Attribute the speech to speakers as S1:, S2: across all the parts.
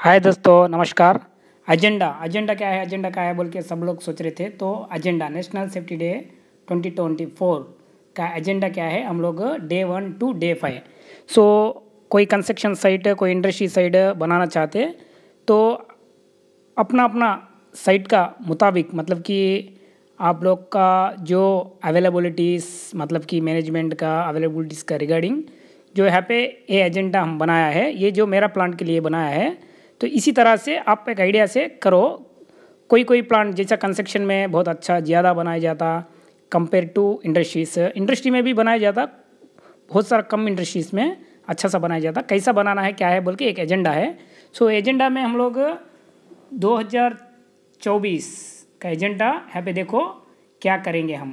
S1: हाय दोस्तों नमस्कार agenda agenda क्या है एजेंडा क्या है बोल के सब लोग सोच रहे थे तो एजेंडा नेशनल सेफ्टी डे 2024 का एजेंडा क्या है हम लोग day one to day five so कोई कंस्ट्रक्शन साइट कोई इंडस्ट्री साइट बनाना चाहते तो अपना अपना साइट का मुताबिक मतलब कि आप लोग का जो अवेलेबलिटीज़ मतलब कि मैनेजमेंट का अवेलेबलिटीज़ का रिगार्डिंग जो यहाँ पे ये एजेंडा हम बनाया है ये जो मेरा प्लांट के लिए बनाया है तो इसी तरह से आप एक आइडिया से करो कोई कोई प्लांट जैसा कंस्ट्रक्शन में बहुत अच्छा ज़्यादा बनाया जाता कंपेयर टू इंडस्ट्रीज इंडस्ट्री में भी बनाया जाता बहुत सारा कम इंडस्ट्रीज़ में अच्छा सा बनाया जाता कैसा बनाना है क्या है बोल के एक एजेंडा है सो so, एजेंडा में हम लोग 2024 का एजेंडा यहाँ पे देखो क्या करेंगे हम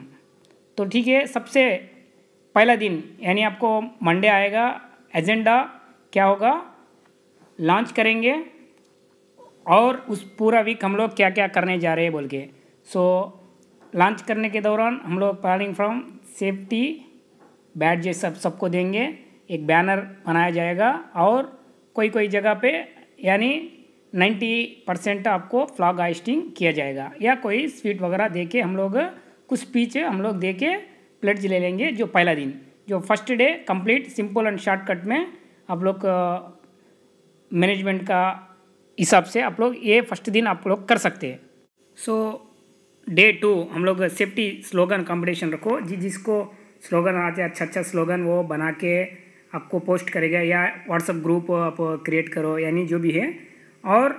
S1: तो ठीक है सबसे पहला दिन यानी आपको मंडे आएगा एजेंडा क्या होगा लॉन्च करेंगे और उस पूरा वीक हम लोग क्या क्या करने जा रहे हैं बोल के सो लॉन्च करने के दौरान हम लोग प्लानिंग फ्रॉम सेफ्टी बैट ये सब सबको देंगे एक बैनर बनाया जाएगा और कोई कोई जगह पे यानी 90 परसेंट आपको फ्लॉग आइस्टिंग किया जाएगा या कोई स्वीट वगैरह दे के हम लोग कुछ स्पीच हम लोग दे के प्लेट्स ले लेंगे जो पहला दिन जो first day complete simple and shortcut में आप लोग मैनेजमेंट का हिसाब से आप लोग ये फर्स्ट दिन आप लोग कर सकते हैं सो डे टू हम लोग सेफ्टी स्लोगन कॉम्पिटिशन रखो जी जिसको स्लोगन आते हैं अच्छा अच्छा स्लोगन वो बना के आपको पोस्ट करेगा या व्हाट्सअप ग्रुप आप क्रिएट करो यानी जो भी है और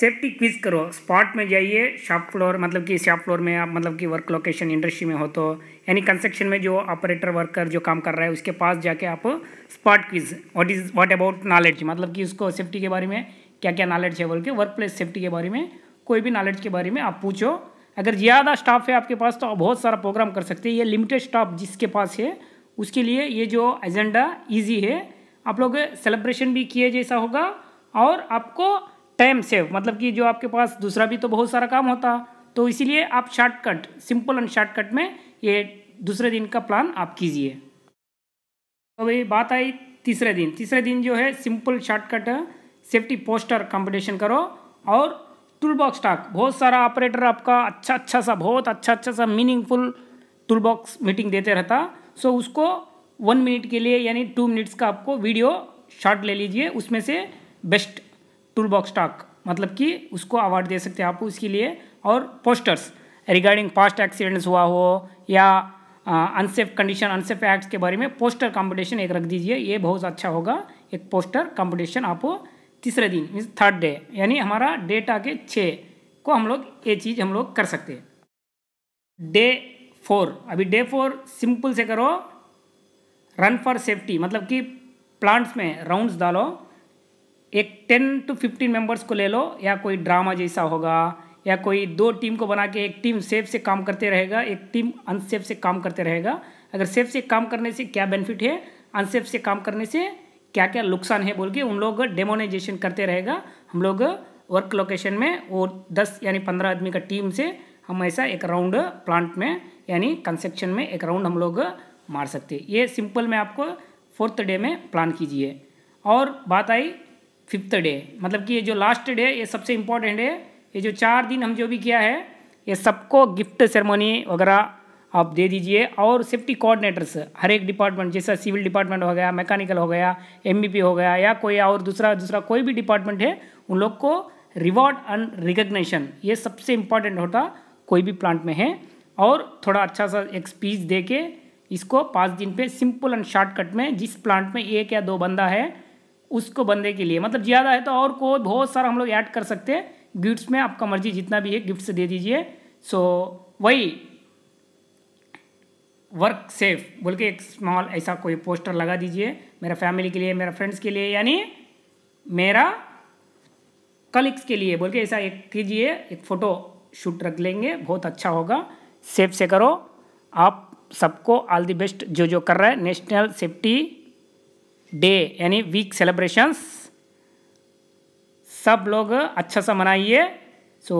S1: सेफ्टी क्विज करो स्पॉट में जाइए शॉप फ्लोर मतलब कि शॉप फ्लोर में आप मतलब कि वर्क लोकेशन इंडस्ट्री में हो तो यानी कंस्ट्रक्शन में जो ऑपरेटर वर्कर जो काम कर रहा है उसके पास जाके आप spot quiz what is what about knowledge मतलब कि उसको सेफ्टी के बारे में क्या क्या नॉलेज है बोल के वर्क प्लेस सेफ्टी के बारे में कोई भी नॉलेज के बारे में आप पूछो अगर ज़्यादा स्टाफ है आपके पास तो आप बहुत सारा प्रोग्राम कर सकते हैं ये लिमिटेड स्टाफ जिसके पास है उसके लिए ये जो एजेंडा ईजी है आप लोग सेलिब्रेशन भी किए जैसा होगा और आपको टाइम सेव मतलब कि जो आपके पास दूसरा भी तो बहुत सारा काम होता तो इसीलिए आप शॉर्टकट सिंपल एंड शॉर्टकट में ये दूसरे दिन का प्लान आप कीजिए तो भाई बात आई तीसरे दिन तीसरे दिन जो है simple shortcut safety poster competition करो और टूलबॉक्स टाक बहुत सारा ऑपरेटर आपका अच्छा अच्छा सा बहुत अच्छा अच्छा सा मीनिंगफुल टूलबॉक्स मीटिंग देते रहता सो so उसको वन मिनट के लिए यानी टू मिनट्स का आपको वीडियो शॉट ले लीजिए उसमें से बेस्ट टूलबॉक्स टाक मतलब कि उसको अवार्ड दे सकते हैं आप उसके लिए और पोस्टर्स रिगार्डिंग पास्ट एक्सीडेंट्स हुआ हो या अनसेफ कंडीशन अनसेफ एक्ट्स के बारे में पोस्टर कॉम्पिटिशन एक रख दीजिए ये बहुत अच्छा होगा एक पोस्टर कॉम्पिटिशन आप तीसरे दिन मीन्स थर्ड डे यानी हमारा डेट आके छः को हम लोग ये चीज़ हम लोग कर सकते हैं डे फोर अभी डे फोर सिंपल से करो रन फॉर सेफ्टी मतलब कि प्लांट्स में राउंड्स डालो एक टेन टू फिफ्टीन मेंबर्स को ले लो या कोई ड्रामा जैसा होगा या कोई दो टीम को बना के एक टीम सेफ से काम करते रहेगा एक टीम अनसेफ से काम करते रहेगा अगर सेफ से काम करने से क्या बेनिफिट है अनसेफ से काम करने से क्या क्या नुकसान है बोल के उन लोग डेमोनाइजेशन करते रहेगा हम लोग वर्क लोकेशन में वो दस यानी पंद्रह आदमी का टीम से हम ऐसा एक राउंड प्लांट में यानी कंस्ट्रक्शन में एक राउंड हम लोग मार सकते ये सिंपल में आपको फोर्थ डे में प्लान कीजिए और बात आई फिफ्थ डे मतलब कि ये जो लास्ट डे ये सबसे इम्पोर्टेंट है ये जो चार दिन हम जो भी किया है ये सबको गिफ्ट सेरेमनी वगैरह आप दे दीजिए और सेफ्टी कोऑर्डिनेटर्स हर एक डिपार्टमेंट जैसा सिविल डिपार्टमेंट हो गया मैकेनिकल हो गया एम हो गया या कोई और दूसरा दूसरा कोई भी डिपार्टमेंट है उन लोग को रिवॉर्ड एंड रिकग्नेशन ये सबसे इम्पॉर्टेंट होता कोई भी प्लांट में है और थोड़ा अच्छा सा एक स्पीच दे के इसको पाँच दिन पे सिंपल एंड शॉर्टकट में जिस प्लांट में एक या दो बंदा है उसको बंदे के लिए मतलब ज़्यादा है तो और को बहुत सारा हम लोग ऐड कर सकते हैं गिफ्ट्स में आपका मर्जी जितना भी है गिफ्ट्स दे दीजिए सो वही वर्क सेफ बोल के एक स्मॉल ऐसा कोई पोस्टर लगा दीजिए मेरा फैमिली के लिए मेरा फ्रेंड्स के लिए यानी मेरा कलिक्स के लिए बोल के ऐसा एक कीजिए एक फ़ोटो शूट रख लेंगे बहुत अच्छा होगा सेफ से करो आप सबको ऑल द बेस्ट जो जो कर रहा है नेशनल सेफ्टी डे यानी वीक सेलिब्रेशंस सब लोग अच्छा सा मनाइए so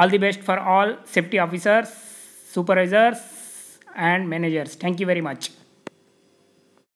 S1: all the best for all safety officers supervisors and managers. Thank you very much.